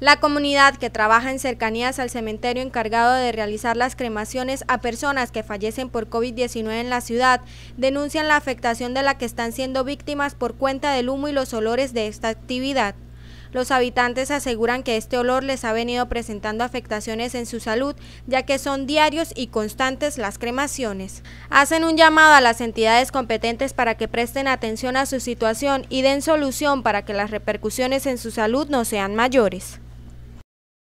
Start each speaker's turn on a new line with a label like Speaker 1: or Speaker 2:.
Speaker 1: La comunidad que trabaja en cercanías al cementerio encargado de realizar las cremaciones a personas que fallecen por COVID-19 en la ciudad denuncian la afectación de la que están siendo víctimas por cuenta del humo y los olores de esta actividad. Los habitantes aseguran que este olor les ha venido presentando afectaciones en su salud, ya que son diarios y constantes las cremaciones. Hacen un llamado a las entidades competentes para que presten atención a su situación y den solución para que las repercusiones en su salud no sean mayores.